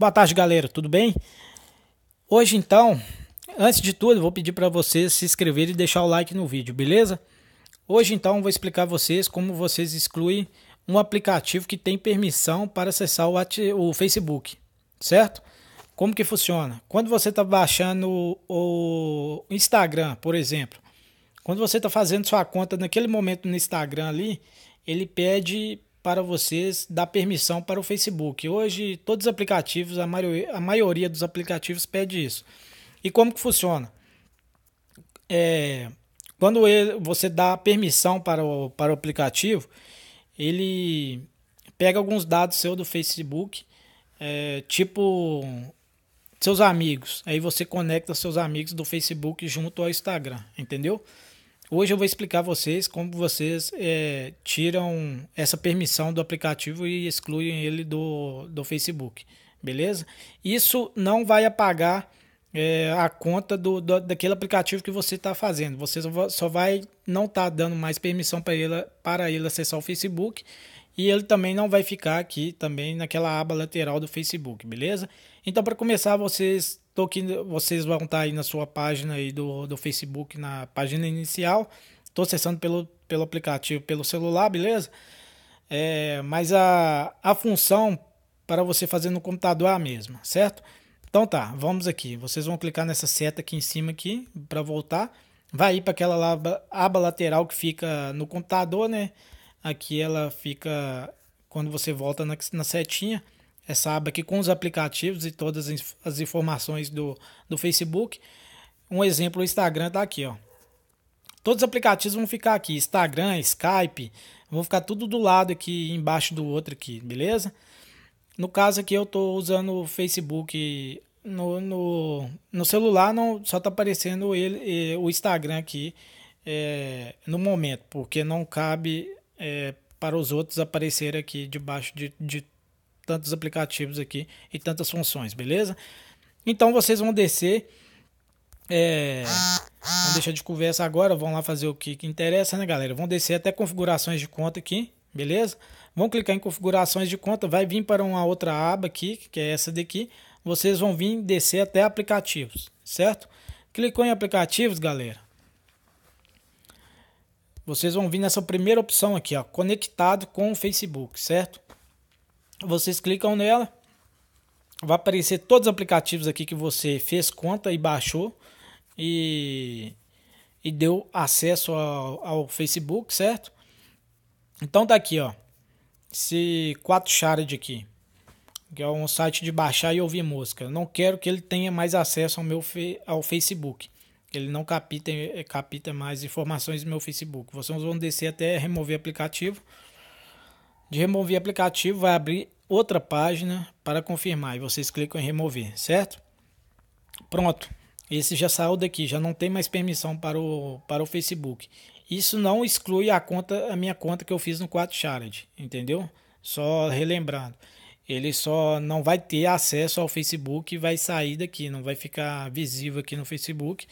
Boa tarde, galera. Tudo bem? Hoje então, antes de tudo, vou pedir para vocês se inscreverem e deixar o like no vídeo, beleza? Hoje então vou explicar a vocês como vocês excluem um aplicativo que tem permissão para acessar o, o Facebook, certo? Como que funciona? Quando você está baixando o Instagram, por exemplo, quando você está fazendo sua conta naquele momento no Instagram ali, ele pede para vocês dar permissão para o Facebook. Hoje, todos os aplicativos, a maioria, a maioria dos aplicativos pede isso. E como que funciona? É, quando ele, você dá permissão para o, para o aplicativo, ele pega alguns dados seu do Facebook, é, tipo seus amigos. Aí você conecta seus amigos do Facebook junto ao Instagram, entendeu? Hoje eu vou explicar a vocês como vocês é, tiram essa permissão do aplicativo e excluem ele do, do Facebook, beleza? Isso não vai apagar é, a conta do, do, daquele aplicativo que você está fazendo. Você só vai não estar tá dando mais permissão para ele, para ele acessar o Facebook e ele também não vai ficar aqui também naquela aba lateral do Facebook, beleza? Então para começar, vocês tô aqui, vocês vão estar tá aí na sua página aí do, do Facebook, na página inicial. Estou acessando pelo, pelo aplicativo, pelo celular, beleza? É, mas a, a função para você fazer no computador é a mesma, certo? Então tá, vamos aqui. Vocês vão clicar nessa seta aqui em cima aqui para voltar. Vai ir para aquela aba, aba lateral que fica no computador, né? Aqui ela fica, quando você volta na, na setinha, essa aba aqui com os aplicativos e todas as informações do, do Facebook. Um exemplo, o Instagram tá aqui, ó. Todos os aplicativos vão ficar aqui, Instagram, Skype, vão ficar tudo do lado aqui, embaixo do outro aqui, beleza? No caso aqui eu tô usando o Facebook no, no, no celular, não só tá aparecendo ele, eh, o Instagram aqui é, no momento, porque não cabe é, para os outros aparecer aqui debaixo de, de tantos aplicativos aqui e tantas funções, beleza? Então vocês vão descer. É, vão deixar de conversa agora, vão lá fazer o que, que interessa, né, galera? Vão descer até configurações de conta aqui, beleza? Vão clicar em configurações de conta, vai vir para uma outra aba aqui, que é essa daqui. Vocês vão vir descer até aplicativos, certo? Clicou em aplicativos, galera vocês vão vir nessa primeira opção aqui, ó, conectado com o Facebook, certo? Vocês clicam nela, vai aparecer todos os aplicativos aqui que você fez conta e baixou e, e deu acesso ao, ao Facebook, certo? Então tá aqui, ó, esse 4 Shard aqui, que é um site de baixar e ouvir música. Eu não quero que ele tenha mais acesso ao meu ao Facebook. Ele não capta, eh, capta mais informações do meu Facebook. Vocês vão descer até remover aplicativo. De remover aplicativo, vai abrir outra página para confirmar. E vocês clicam em remover, certo? Pronto. Esse já saiu daqui, já não tem mais permissão para o, para o Facebook. Isso não exclui a conta, a minha conta que eu fiz no 4 Charad, entendeu? Só relembrando ele só não vai ter acesso ao Facebook, e vai sair daqui, não vai ficar visível aqui no Facebook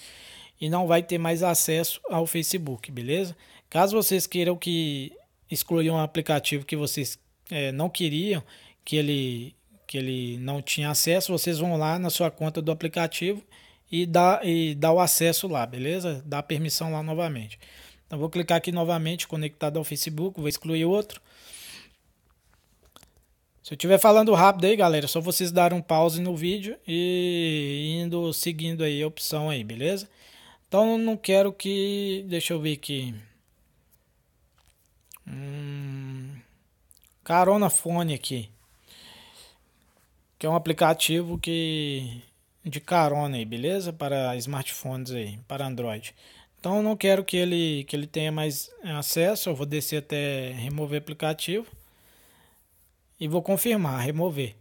e não vai ter mais acesso ao Facebook, beleza? Caso vocês queiram que excluir um aplicativo que vocês é, não queriam, que ele, que ele não tinha acesso, vocês vão lá na sua conta do aplicativo e dá, e dá o acesso lá, beleza? Dá permissão lá novamente. Então vou clicar aqui novamente, conectado ao Facebook, vou excluir outro. Se eu estiver falando rápido aí, galera, é só vocês darem um pause no vídeo e indo seguindo aí a opção aí, beleza? Então não quero que. Deixa eu ver aqui. Hum, Carona Fone aqui. Que é um aplicativo que de carona aí, beleza? Para smartphones aí, para Android. Então não quero que ele que ele tenha mais acesso, eu vou descer até remover aplicativo e vou confirmar, remover.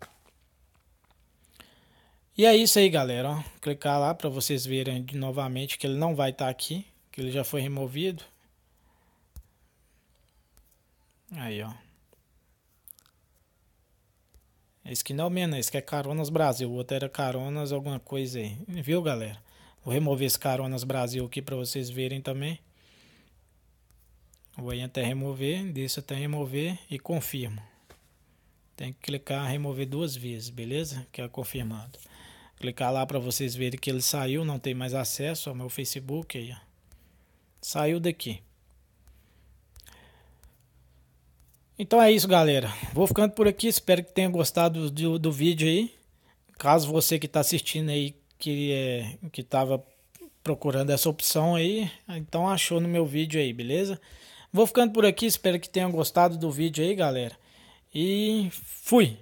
E é isso aí, galera. Ó, clicar lá para vocês verem novamente que ele não vai estar tá aqui, que ele já foi removido. Aí, ó. Esse que não, é menos, né? esse que é Caronas Brasil. O outro era Caronas alguma coisa aí. Viu, galera? Vou remover esse Caronas Brasil aqui para vocês verem também. Vou aí até remover, desço até remover e confirmo tem que clicar remover duas vezes, beleza? Que é confirmando. Clicar lá para vocês verem que ele saiu, não tem mais acesso ao meu Facebook aí, ó. Saiu daqui. Então é isso, galera. Vou ficando por aqui. Espero que tenha gostado do, do vídeo aí. Caso você que está assistindo aí, que é, que estava procurando essa opção aí, então achou no meu vídeo aí, beleza? Vou ficando por aqui. Espero que tenham gostado do vídeo aí, galera. E fui!